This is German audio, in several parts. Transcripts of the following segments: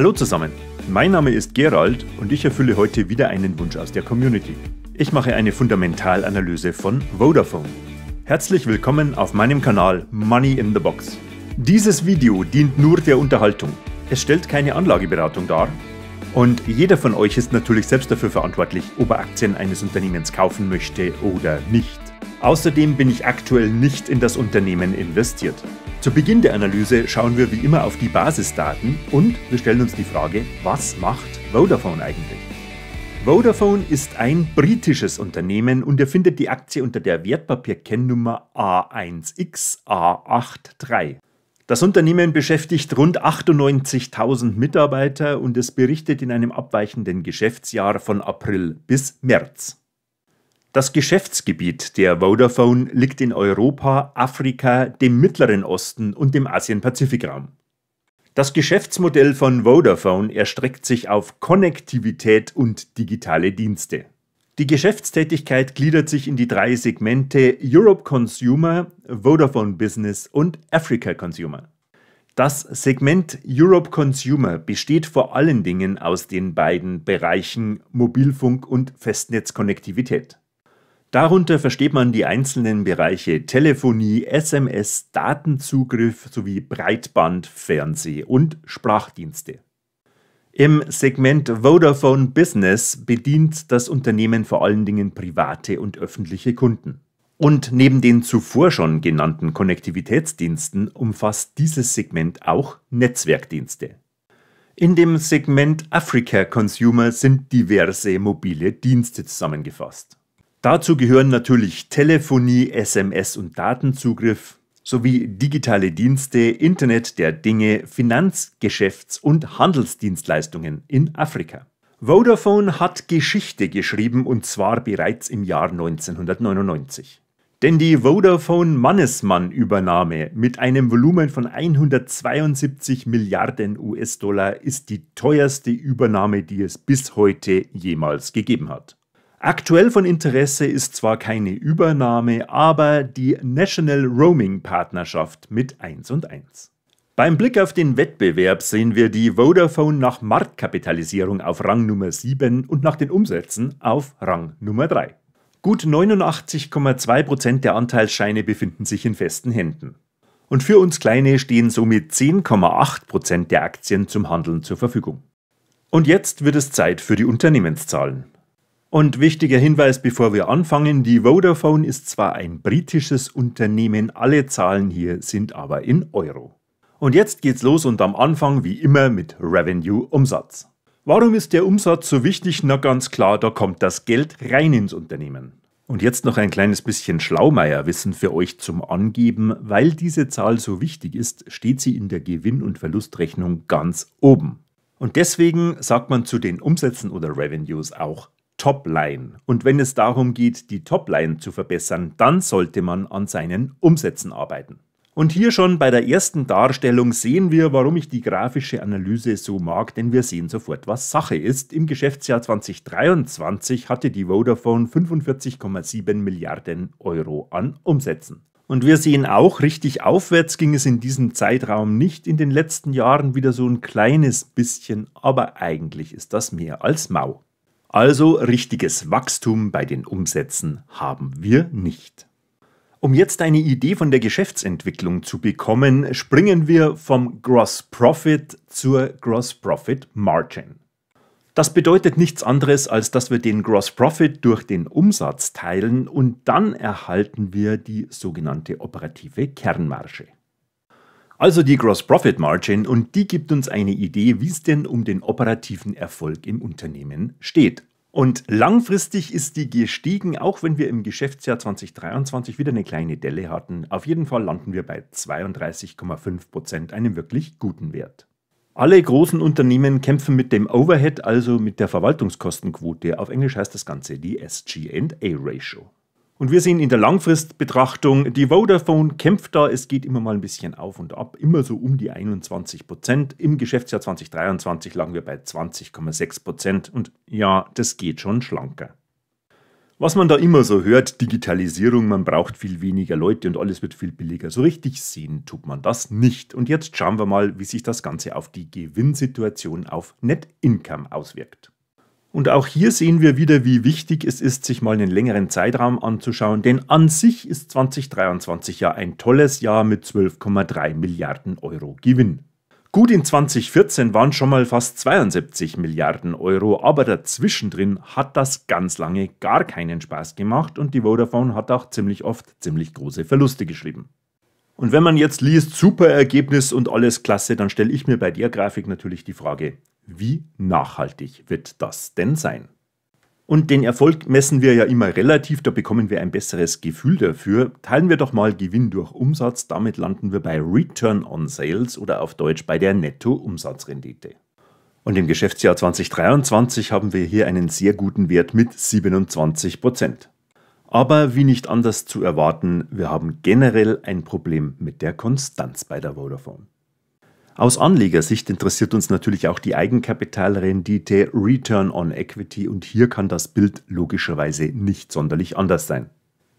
Hallo zusammen, mein Name ist Gerald und ich erfülle heute wieder einen Wunsch aus der Community. Ich mache eine Fundamentalanalyse von Vodafone. Herzlich willkommen auf meinem Kanal Money in the Box. Dieses Video dient nur der Unterhaltung. Es stellt keine Anlageberatung dar und jeder von euch ist natürlich selbst dafür verantwortlich, ob er Aktien eines Unternehmens kaufen möchte oder nicht. Außerdem bin ich aktuell nicht in das Unternehmen investiert. Zu Beginn der Analyse schauen wir wie immer auf die Basisdaten und wir stellen uns die Frage, was macht Vodafone eigentlich? Vodafone ist ein britisches Unternehmen und ihr findet die Aktie unter der Wertpapierkennnummer A1XA83. Das Unternehmen beschäftigt rund 98.000 Mitarbeiter und es berichtet in einem abweichenden Geschäftsjahr von April bis März. Das Geschäftsgebiet der Vodafone liegt in Europa, Afrika, dem Mittleren Osten und dem Asien-Pazifikraum. Das Geschäftsmodell von Vodafone erstreckt sich auf Konnektivität und digitale Dienste. Die Geschäftstätigkeit gliedert sich in die drei Segmente Europe Consumer, Vodafone Business und Africa Consumer. Das Segment Europe Consumer besteht vor allen Dingen aus den beiden Bereichen Mobilfunk und Festnetzkonnektivität. Darunter versteht man die einzelnen Bereiche Telefonie, SMS, Datenzugriff sowie Breitband, Fernseh und Sprachdienste. Im Segment Vodafone Business bedient das Unternehmen vor allen Dingen private und öffentliche Kunden. Und neben den zuvor schon genannten Konnektivitätsdiensten umfasst dieses Segment auch Netzwerkdienste. In dem Segment Africa Consumer sind diverse mobile Dienste zusammengefasst. Dazu gehören natürlich Telefonie, SMS und Datenzugriff sowie digitale Dienste, Internet der Dinge, Finanz-, Geschäfts- und Handelsdienstleistungen in Afrika. Vodafone hat Geschichte geschrieben und zwar bereits im Jahr 1999. Denn die Vodafone Mannesmann-Übernahme mit einem Volumen von 172 Milliarden US-Dollar ist die teuerste Übernahme, die es bis heute jemals gegeben hat. Aktuell von Interesse ist zwar keine Übernahme, aber die National Roaming Partnerschaft mit 1 und 1. Beim Blick auf den Wettbewerb sehen wir die Vodafone nach Marktkapitalisierung auf Rang Nummer 7 und nach den Umsätzen auf Rang Nummer 3. Gut 89,2% der Anteilsscheine befinden sich in festen Händen. Und für uns Kleine stehen somit 10,8% der Aktien zum Handeln zur Verfügung. Und jetzt wird es Zeit für die Unternehmenszahlen. Und wichtiger Hinweis, bevor wir anfangen, die Vodafone ist zwar ein britisches Unternehmen, alle Zahlen hier sind aber in Euro. Und jetzt geht's los und am Anfang wie immer mit Revenue Umsatz. Warum ist der Umsatz so wichtig? Na ganz klar, da kommt das Geld rein ins Unternehmen. Und jetzt noch ein kleines bisschen Schlaumeierwissen für euch zum Angeben. Weil diese Zahl so wichtig ist, steht sie in der Gewinn- und Verlustrechnung ganz oben. Und deswegen sagt man zu den Umsätzen oder Revenues auch Topline. Und wenn es darum geht, die Topline zu verbessern, dann sollte man an seinen Umsätzen arbeiten. Und hier schon bei der ersten Darstellung sehen wir, warum ich die grafische Analyse so mag, denn wir sehen sofort, was Sache ist. Im Geschäftsjahr 2023 hatte die Vodafone 45,7 Milliarden Euro an Umsätzen. Und wir sehen auch, richtig aufwärts ging es in diesem Zeitraum nicht. In den letzten Jahren wieder so ein kleines bisschen, aber eigentlich ist das mehr als mau. Also richtiges Wachstum bei den Umsätzen haben wir nicht. Um jetzt eine Idee von der Geschäftsentwicklung zu bekommen, springen wir vom Gross Profit zur Gross Profit Margin. Das bedeutet nichts anderes, als dass wir den Gross Profit durch den Umsatz teilen und dann erhalten wir die sogenannte operative Kernmarge. Also die Gross Profit Margin und die gibt uns eine Idee, wie es denn um den operativen Erfolg im Unternehmen steht. Und langfristig ist die gestiegen, auch wenn wir im Geschäftsjahr 2023 wieder eine kleine Delle hatten. Auf jeden Fall landen wir bei 32,5 Prozent, einem wirklich guten Wert. Alle großen Unternehmen kämpfen mit dem Overhead, also mit der Verwaltungskostenquote. Auf Englisch heißt das Ganze die SG&A Ratio. Und wir sehen in der Langfristbetrachtung, die Vodafone kämpft da, es geht immer mal ein bisschen auf und ab, immer so um die 21 Prozent. Im Geschäftsjahr 2023 lagen wir bei 20,6 Prozent und ja, das geht schon schlanker. Was man da immer so hört, Digitalisierung, man braucht viel weniger Leute und alles wird viel billiger. So richtig sehen tut man das nicht. Und jetzt schauen wir mal, wie sich das Ganze auf die Gewinnsituation auf Net Income auswirkt. Und auch hier sehen wir wieder, wie wichtig es ist, sich mal einen längeren Zeitraum anzuschauen, denn an sich ist 2023 ja ein tolles Jahr mit 12,3 Milliarden Euro Gewinn. Gut, in 2014 waren schon mal fast 72 Milliarden Euro, aber dazwischen drin hat das ganz lange gar keinen Spaß gemacht und die Vodafone hat auch ziemlich oft ziemlich große Verluste geschrieben. Und wenn man jetzt liest, super Ergebnis und alles klasse, dann stelle ich mir bei der Grafik natürlich die Frage, wie nachhaltig wird das denn sein? Und den Erfolg messen wir ja immer relativ, da bekommen wir ein besseres Gefühl dafür. Teilen wir doch mal Gewinn durch Umsatz, damit landen wir bei Return on Sales oder auf Deutsch bei der Netto-Umsatzrendite. Und im Geschäftsjahr 2023 haben wir hier einen sehr guten Wert mit 27 Prozent. Aber wie nicht anders zu erwarten, wir haben generell ein Problem mit der Konstanz bei der Vodafone. Aus Anlegersicht interessiert uns natürlich auch die Eigenkapitalrendite Return on Equity und hier kann das Bild logischerweise nicht sonderlich anders sein.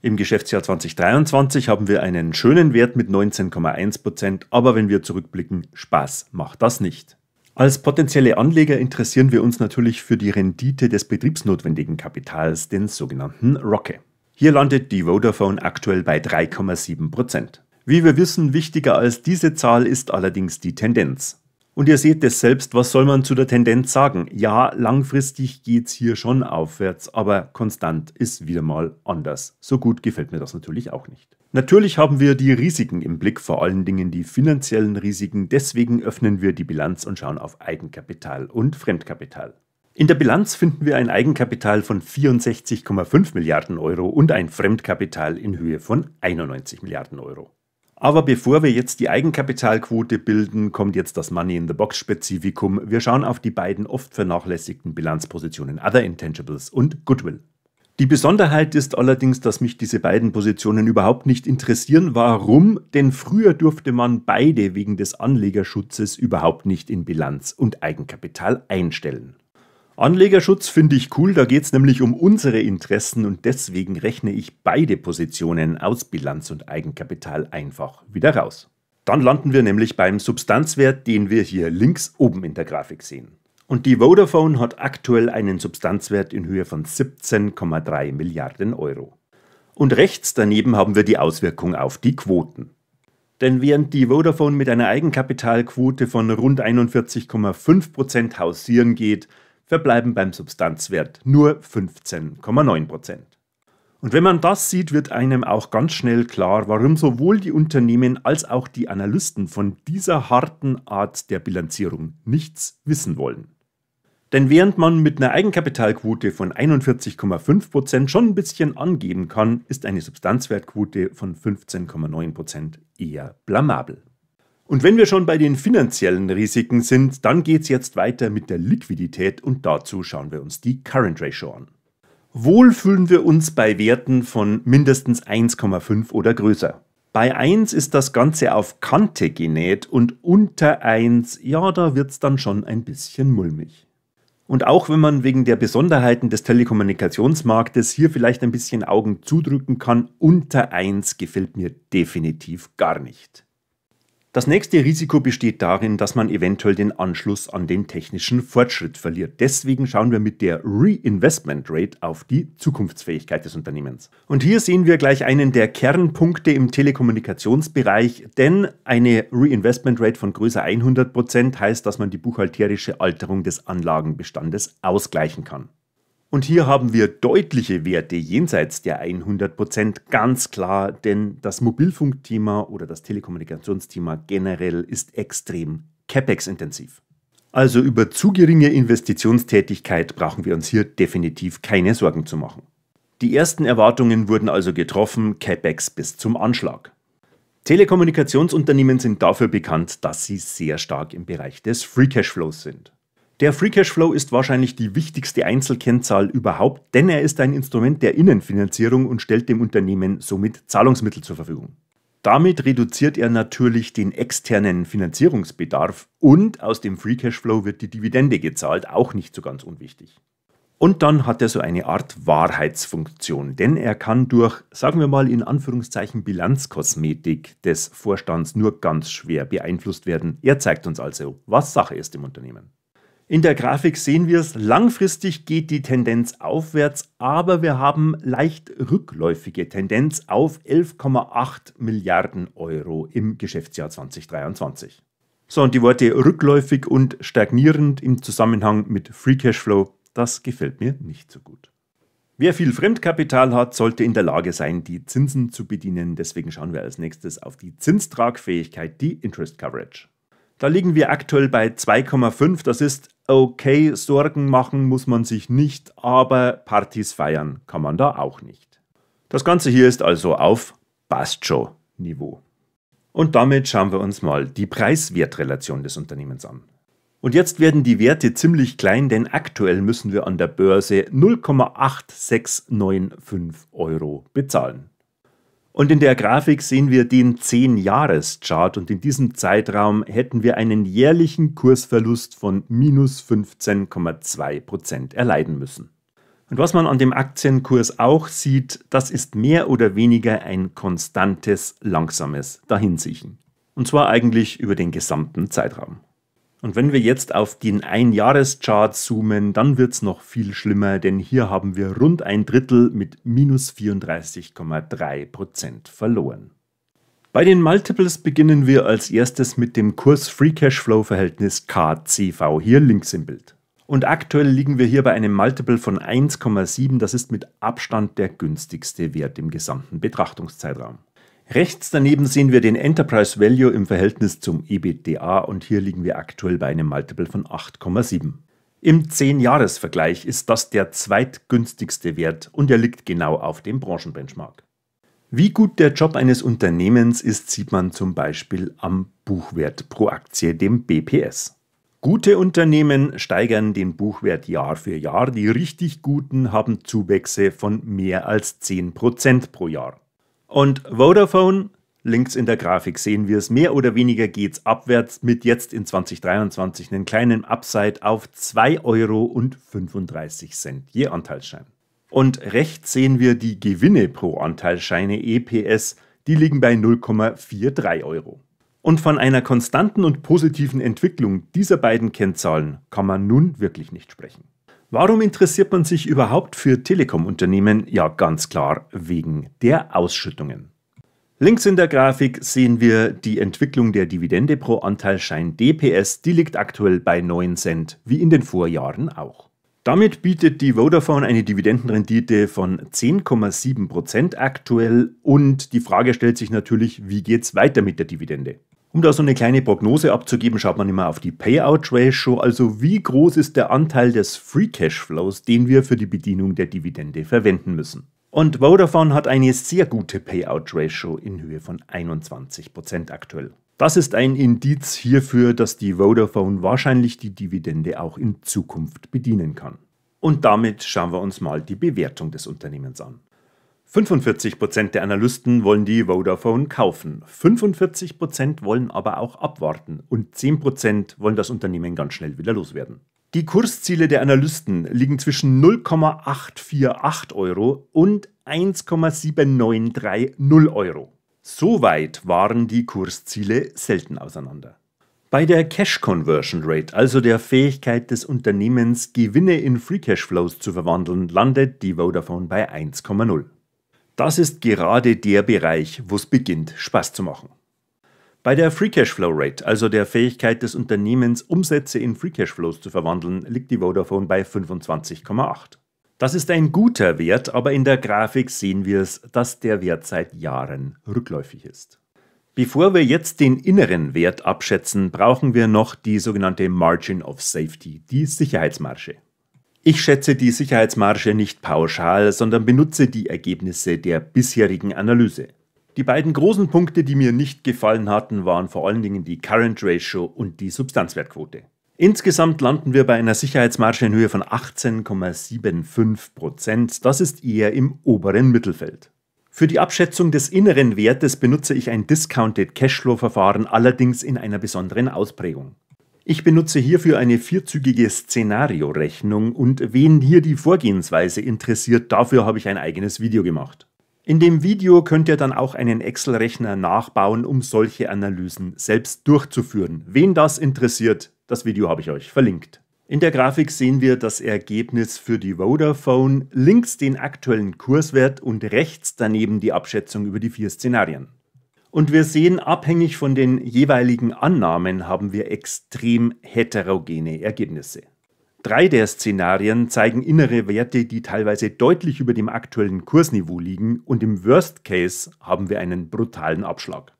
Im Geschäftsjahr 2023 haben wir einen schönen Wert mit 19,1%, aber wenn wir zurückblicken, Spaß macht das nicht. Als potenzielle Anleger interessieren wir uns natürlich für die Rendite des betriebsnotwendigen Kapitals, den sogenannten Rocket. Hier landet die Vodafone aktuell bei 3,7 Wie wir wissen, wichtiger als diese Zahl ist allerdings die Tendenz. Und ihr seht es selbst, was soll man zu der Tendenz sagen? Ja, langfristig geht es hier schon aufwärts, aber konstant ist wieder mal anders. So gut gefällt mir das natürlich auch nicht. Natürlich haben wir die Risiken im Blick, vor allen Dingen die finanziellen Risiken. Deswegen öffnen wir die Bilanz und schauen auf Eigenkapital und Fremdkapital. In der Bilanz finden wir ein Eigenkapital von 64,5 Milliarden Euro und ein Fremdkapital in Höhe von 91 Milliarden Euro. Aber bevor wir jetzt die Eigenkapitalquote bilden, kommt jetzt das Money in the Box Spezifikum. Wir schauen auf die beiden oft vernachlässigten Bilanzpositionen Other Intangibles und Goodwill. Die Besonderheit ist allerdings, dass mich diese beiden Positionen überhaupt nicht interessieren. Warum? Denn früher durfte man beide wegen des Anlegerschutzes überhaupt nicht in Bilanz und Eigenkapital einstellen. Anlegerschutz finde ich cool, da geht es nämlich um unsere Interessen und deswegen rechne ich beide Positionen aus Bilanz und Eigenkapital einfach wieder raus. Dann landen wir nämlich beim Substanzwert, den wir hier links oben in der Grafik sehen. Und die Vodafone hat aktuell einen Substanzwert in Höhe von 17,3 Milliarden Euro. Und rechts daneben haben wir die Auswirkung auf die Quoten. Denn während die Vodafone mit einer Eigenkapitalquote von rund 41,5% hausieren geht, verbleiben beim Substanzwert nur 15,9 Und wenn man das sieht, wird einem auch ganz schnell klar, warum sowohl die Unternehmen als auch die Analysten von dieser harten Art der Bilanzierung nichts wissen wollen. Denn während man mit einer Eigenkapitalquote von 41,5% schon ein bisschen angeben kann, ist eine Substanzwertquote von 15,9% eher blamabel. Und wenn wir schon bei den finanziellen Risiken sind, dann geht es jetzt weiter mit der Liquidität und dazu schauen wir uns die Current Ratio an. Wohl fühlen wir uns bei Werten von mindestens 1,5 oder größer. Bei 1 ist das Ganze auf Kante genäht und unter 1, ja, da wird's dann schon ein bisschen mulmig. Und auch wenn man wegen der Besonderheiten des Telekommunikationsmarktes hier vielleicht ein bisschen Augen zudrücken kann, unter 1 gefällt mir definitiv gar nicht. Das nächste Risiko besteht darin, dass man eventuell den Anschluss an den technischen Fortschritt verliert. Deswegen schauen wir mit der Reinvestment Rate auf die Zukunftsfähigkeit des Unternehmens. Und hier sehen wir gleich einen der Kernpunkte im Telekommunikationsbereich, denn eine Reinvestment Rate von größer 100% Prozent heißt, dass man die buchhalterische Alterung des Anlagenbestandes ausgleichen kann. Und hier haben wir deutliche Werte jenseits der 100%, ganz klar, denn das Mobilfunkthema oder das Telekommunikationsthema generell ist extrem CapEx-intensiv. Also über zu geringe Investitionstätigkeit brauchen wir uns hier definitiv keine Sorgen zu machen. Die ersten Erwartungen wurden also getroffen, CapEx bis zum Anschlag. Telekommunikationsunternehmen sind dafür bekannt, dass sie sehr stark im Bereich des Free Cash Flows sind. Der Free Cash Flow ist wahrscheinlich die wichtigste Einzelkennzahl überhaupt, denn er ist ein Instrument der Innenfinanzierung und stellt dem Unternehmen somit Zahlungsmittel zur Verfügung. Damit reduziert er natürlich den externen Finanzierungsbedarf und aus dem Free Cash Flow wird die Dividende gezahlt, auch nicht so ganz unwichtig. Und dann hat er so eine Art Wahrheitsfunktion, denn er kann durch, sagen wir mal in Anführungszeichen, Bilanzkosmetik des Vorstands nur ganz schwer beeinflusst werden. Er zeigt uns also, was Sache ist im Unternehmen. In der Grafik sehen wir es, langfristig geht die Tendenz aufwärts, aber wir haben leicht rückläufige Tendenz auf 11,8 Milliarden Euro im Geschäftsjahr 2023. So, und die Worte rückläufig und stagnierend im Zusammenhang mit Free Cashflow, das gefällt mir nicht so gut. Wer viel Fremdkapital hat, sollte in der Lage sein, die Zinsen zu bedienen. Deswegen schauen wir als nächstes auf die Zinstragfähigkeit, die Interest Coverage. Da liegen wir aktuell bei 2,5, das ist okay, Sorgen machen muss man sich nicht, aber Partys feiern kann man da auch nicht. Das Ganze hier ist also auf Bastjo-Niveau. Und damit schauen wir uns mal die preis des Unternehmens an. Und jetzt werden die Werte ziemlich klein, denn aktuell müssen wir an der Börse 0,8695 Euro bezahlen. Und in der Grafik sehen wir den 10-Jahres-Chart und in diesem Zeitraum hätten wir einen jährlichen Kursverlust von minus 15,2 Prozent erleiden müssen. Und was man an dem Aktienkurs auch sieht, das ist mehr oder weniger ein konstantes, langsames Dahinsiechen. Und zwar eigentlich über den gesamten Zeitraum. Und wenn wir jetzt auf den Einjahreschart zoomen, dann wird es noch viel schlimmer, denn hier haben wir rund ein Drittel mit minus 34,3% verloren. Bei den Multiples beginnen wir als erstes mit dem Kurs Free Cash Flow Verhältnis KCV, hier links im Bild. Und aktuell liegen wir hier bei einem Multiple von 1,7, das ist mit Abstand der günstigste Wert im gesamten Betrachtungszeitraum. Rechts daneben sehen wir den Enterprise Value im Verhältnis zum EBITDA und hier liegen wir aktuell bei einem Multiple von 8,7. Im 10-Jahres-Vergleich ist das der zweitgünstigste Wert und er liegt genau auf dem Branchenbenchmark. Wie gut der Job eines Unternehmens ist, sieht man zum Beispiel am Buchwert pro Aktie, dem BPS. Gute Unternehmen steigern den Buchwert Jahr für Jahr, die richtig guten haben Zuwächse von mehr als 10% pro Jahr. Und Vodafone, links in der Grafik sehen wir es, mehr oder weniger geht es abwärts mit jetzt in 2023 einen kleinen Upside auf 2,35 Euro je Anteilsschein. Und rechts sehen wir die Gewinne pro Anteilscheine EPS, die liegen bei 0,43 Euro. Und von einer konstanten und positiven Entwicklung dieser beiden Kennzahlen kann man nun wirklich nicht sprechen. Warum interessiert man sich überhaupt für Telekom-Unternehmen? Ja, ganz klar wegen der Ausschüttungen. Links in der Grafik sehen wir die Entwicklung der Dividende pro Anteilschein DPS, die liegt aktuell bei 9 Cent, wie in den Vorjahren auch. Damit bietet die Vodafone eine Dividendenrendite von 10,7% aktuell und die Frage stellt sich natürlich, wie geht es weiter mit der Dividende? Um da so eine kleine Prognose abzugeben, schaut man immer auf die Payout Ratio, also wie groß ist der Anteil des Free Cash Flows, den wir für die Bedienung der Dividende verwenden müssen. Und Vodafone hat eine sehr gute Payout Ratio in Höhe von 21% aktuell. Das ist ein Indiz hierfür, dass die Vodafone wahrscheinlich die Dividende auch in Zukunft bedienen kann. Und damit schauen wir uns mal die Bewertung des Unternehmens an. 45% der Analysten wollen die Vodafone kaufen, 45% wollen aber auch abwarten und 10% wollen das Unternehmen ganz schnell wieder loswerden. Die Kursziele der Analysten liegen zwischen 0,848 Euro und 1,7930 Euro. Soweit waren die Kursziele selten auseinander. Bei der Cash Conversion Rate, also der Fähigkeit des Unternehmens, Gewinne in Free Cash Flows zu verwandeln, landet die Vodafone bei 1,0. Das ist gerade der Bereich, wo es beginnt, Spaß zu machen. Bei der Free Cash Flow Rate, also der Fähigkeit des Unternehmens, Umsätze in Free Cash Flows zu verwandeln, liegt die Vodafone bei 25,8. Das ist ein guter Wert, aber in der Grafik sehen wir es, dass der Wert seit Jahren rückläufig ist. Bevor wir jetzt den inneren Wert abschätzen, brauchen wir noch die sogenannte Margin of Safety, die Sicherheitsmarge. Ich schätze die Sicherheitsmarge nicht pauschal, sondern benutze die Ergebnisse der bisherigen Analyse. Die beiden großen Punkte, die mir nicht gefallen hatten, waren vor allen Dingen die Current Ratio und die Substanzwertquote. Insgesamt landen wir bei einer Sicherheitsmarge in Höhe von 18,75%, das ist eher im oberen Mittelfeld. Für die Abschätzung des inneren Wertes benutze ich ein Discounted Cashflow-Verfahren allerdings in einer besonderen Ausprägung. Ich benutze hierfür eine vierzügige Szenariorechnung und wen hier die Vorgehensweise interessiert, dafür habe ich ein eigenes Video gemacht. In dem Video könnt ihr dann auch einen Excel-Rechner nachbauen, um solche Analysen selbst durchzuführen. Wen das interessiert, das Video habe ich euch verlinkt. In der Grafik sehen wir das Ergebnis für die Vodafone, links den aktuellen Kurswert und rechts daneben die Abschätzung über die vier Szenarien. Und wir sehen, abhängig von den jeweiligen Annahmen haben wir extrem heterogene Ergebnisse. Drei der Szenarien zeigen innere Werte, die teilweise deutlich über dem aktuellen Kursniveau liegen und im Worst Case haben wir einen brutalen Abschlag.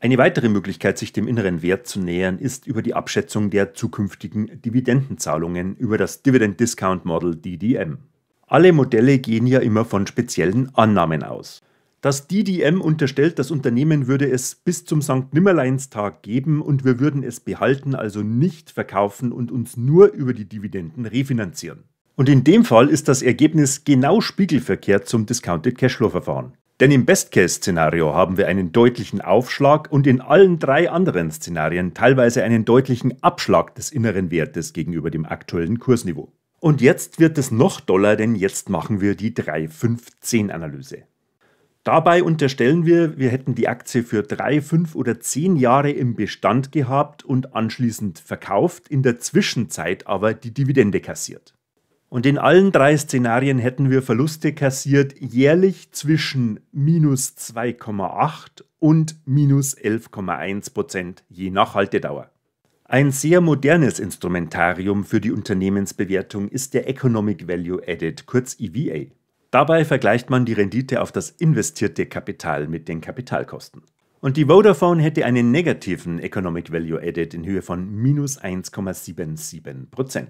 Eine weitere Möglichkeit, sich dem inneren Wert zu nähern, ist über die Abschätzung der zukünftigen Dividendenzahlungen über das Dividend Discount Model DDM. Alle Modelle gehen ja immer von speziellen Annahmen aus. Das DDM unterstellt, das Unternehmen würde es bis zum St. Nimmerleinstag geben und wir würden es behalten, also nicht verkaufen und uns nur über die Dividenden refinanzieren. Und in dem Fall ist das Ergebnis genau spiegelverkehrt zum Discounted Cashflow-Verfahren. Denn im Best-Case-Szenario haben wir einen deutlichen Aufschlag und in allen drei anderen Szenarien teilweise einen deutlichen Abschlag des inneren Wertes gegenüber dem aktuellen Kursniveau. Und jetzt wird es noch doller, denn jetzt machen wir die 3.5.10-Analyse. Dabei unterstellen wir, wir hätten die Aktie für drei, fünf oder zehn Jahre im Bestand gehabt und anschließend verkauft, in der Zwischenzeit aber die Dividende kassiert. Und in allen drei Szenarien hätten wir Verluste kassiert, jährlich zwischen minus 2,8 und minus 11,1 Prozent, je nach Haltedauer. Ein sehr modernes Instrumentarium für die Unternehmensbewertung ist der Economic Value Added, kurz EVA. Dabei vergleicht man die Rendite auf das investierte Kapital mit den Kapitalkosten. Und die Vodafone hätte einen negativen Economic Value Added in Höhe von minus 1,77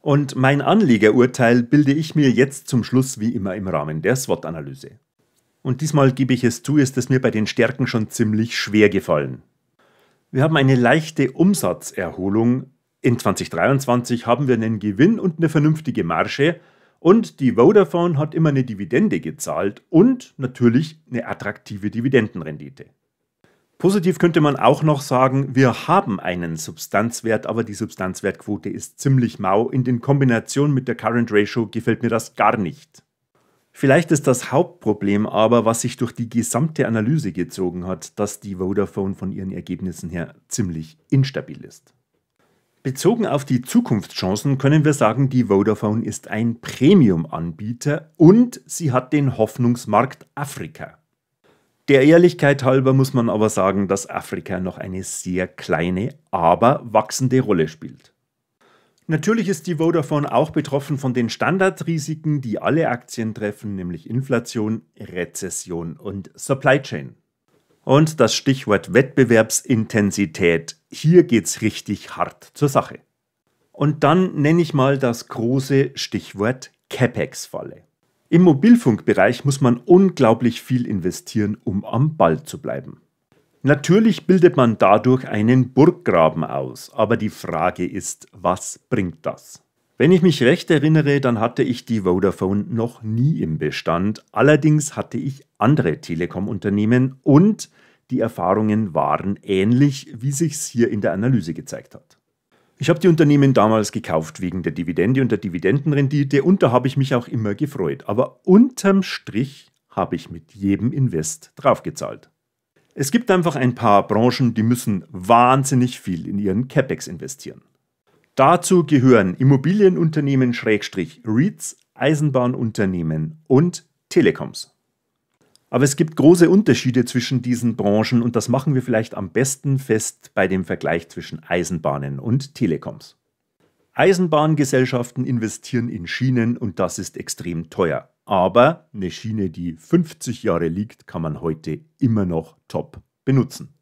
Und mein Anlegerurteil bilde ich mir jetzt zum Schluss wie immer im Rahmen der SWOT-Analyse. Und diesmal gebe ich es zu, ist es mir bei den Stärken schon ziemlich schwer gefallen. Wir haben eine leichte Umsatzerholung. In 2023 haben wir einen Gewinn und eine vernünftige Marge, und die Vodafone hat immer eine Dividende gezahlt und natürlich eine attraktive Dividendenrendite. Positiv könnte man auch noch sagen, wir haben einen Substanzwert, aber die Substanzwertquote ist ziemlich mau. In den Kombination mit der Current Ratio gefällt mir das gar nicht. Vielleicht ist das Hauptproblem aber, was sich durch die gesamte Analyse gezogen hat, dass die Vodafone von ihren Ergebnissen her ziemlich instabil ist. Bezogen auf die Zukunftschancen können wir sagen, die Vodafone ist ein Premium-Anbieter und sie hat den Hoffnungsmarkt Afrika. Der Ehrlichkeit halber muss man aber sagen, dass Afrika noch eine sehr kleine, aber wachsende Rolle spielt. Natürlich ist die Vodafone auch betroffen von den Standardrisiken, die alle Aktien treffen, nämlich Inflation, Rezession und Supply Chain und das Stichwort Wettbewerbsintensität. Hier geht's richtig hart zur Sache. Und dann nenne ich mal das große Stichwort CapEx-Falle. Im Mobilfunkbereich muss man unglaublich viel investieren, um am Ball zu bleiben. Natürlich bildet man dadurch einen Burggraben aus, aber die Frage ist, was bringt das? Wenn ich mich recht erinnere, dann hatte ich die Vodafone noch nie im Bestand, allerdings hatte ich andere Telekom-Unternehmen und die Erfahrungen waren ähnlich, wie sich's hier in der Analyse gezeigt hat. Ich habe die Unternehmen damals gekauft wegen der Dividende und der Dividendenrendite und da habe ich mich auch immer gefreut. Aber unterm Strich habe ich mit jedem Invest draufgezahlt. Es gibt einfach ein paar Branchen, die müssen wahnsinnig viel in ihren CapEx investieren. Dazu gehören Immobilienunternehmen, Schrägstrich REITs, Eisenbahnunternehmen und Telekoms. Aber es gibt große Unterschiede zwischen diesen Branchen und das machen wir vielleicht am besten fest bei dem Vergleich zwischen Eisenbahnen und Telekoms. Eisenbahngesellschaften investieren in Schienen und das ist extrem teuer. Aber eine Schiene, die 50 Jahre liegt, kann man heute immer noch top benutzen.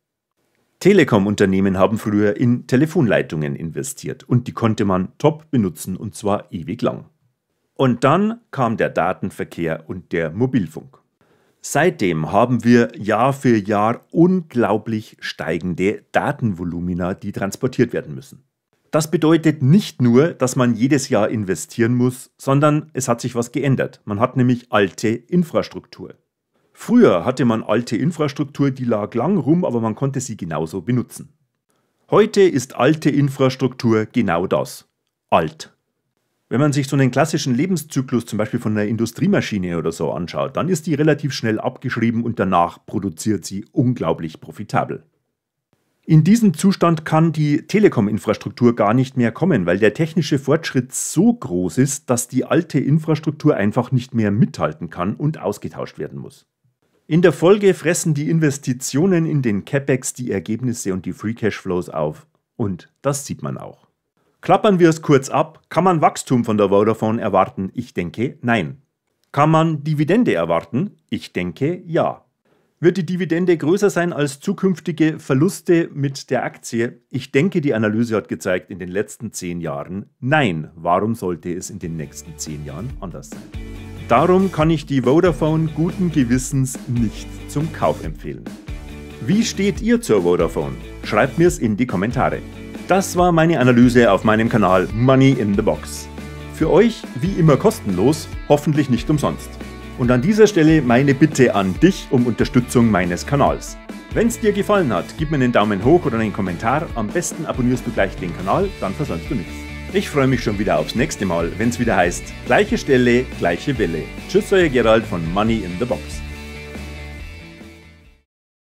Telekom-Unternehmen haben früher in Telefonleitungen investiert und die konnte man top benutzen und zwar ewig lang. Und dann kam der Datenverkehr und der Mobilfunk. Seitdem haben wir Jahr für Jahr unglaublich steigende Datenvolumina, die transportiert werden müssen. Das bedeutet nicht nur, dass man jedes Jahr investieren muss, sondern es hat sich was geändert. Man hat nämlich alte Infrastruktur. Früher hatte man alte Infrastruktur, die lag lang rum, aber man konnte sie genauso benutzen. Heute ist alte Infrastruktur genau das. Alt. Wenn man sich so einen klassischen Lebenszyklus zum Beispiel von einer Industriemaschine oder so anschaut, dann ist die relativ schnell abgeschrieben und danach produziert sie unglaublich profitabel. In diesem Zustand kann die Telekom-Infrastruktur gar nicht mehr kommen, weil der technische Fortschritt so groß ist, dass die alte Infrastruktur einfach nicht mehr mithalten kann und ausgetauscht werden muss. In der Folge fressen die Investitionen in den CapEx die Ergebnisse und die Free Cash Flows auf. Und das sieht man auch. Klappern wir es kurz ab, kann man Wachstum von der Vodafone erwarten? Ich denke nein. Kann man Dividende erwarten? Ich denke ja. Wird die Dividende größer sein als zukünftige Verluste mit der Aktie? Ich denke, die Analyse hat gezeigt, in den letzten zehn Jahren nein. Warum sollte es in den nächsten zehn Jahren anders sein? Darum kann ich die Vodafone guten Gewissens nicht zum Kauf empfehlen. Wie steht ihr zur Vodafone? Schreibt mir es in die Kommentare. Das war meine Analyse auf meinem Kanal Money in the Box. Für euch wie immer kostenlos, hoffentlich nicht umsonst. Und an dieser Stelle meine Bitte an dich um Unterstützung meines Kanals. Wenn es dir gefallen hat, gib mir einen Daumen hoch oder einen Kommentar. Am besten abonnierst du gleich den Kanal, dann versäumst du nichts. Ich freue mich schon wieder aufs nächste Mal, wenn es wieder heißt, gleiche Stelle, gleiche Welle. Tschüss, euer Gerald von Money in the Box.